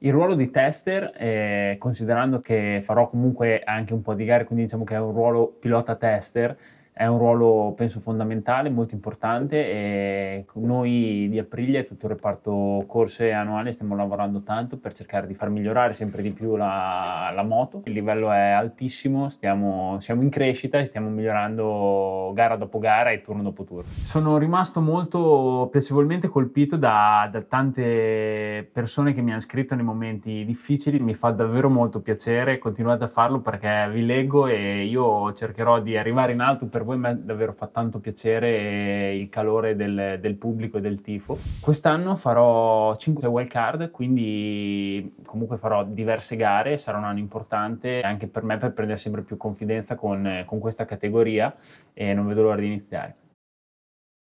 Il ruolo di tester, eh, considerando che farò comunque anche un po' di gare, quindi diciamo che è un ruolo pilota tester, è un ruolo penso fondamentale, molto importante e noi di Aprilia e tutto il reparto corse annuale stiamo lavorando tanto per cercare di far migliorare sempre di più la, la moto. Il livello è altissimo, stiamo, siamo in crescita e stiamo migliorando gara dopo gara e turno dopo turno. Sono rimasto molto piacevolmente colpito da, da tante persone che mi hanno scritto nei momenti difficili, mi fa davvero molto piacere, continuate a farlo perché vi leggo e io cercherò di arrivare in alto per voi mi ha davvero fatto tanto piacere eh, il calore del, del, pubblico e del tifo. Quest'anno farò 5 wild card, quindi comunque farò diverse gare, sarà un anno importante anche per me per prendere sempre più confidenza con, eh, con questa categoria e non vedo l'ora di iniziare.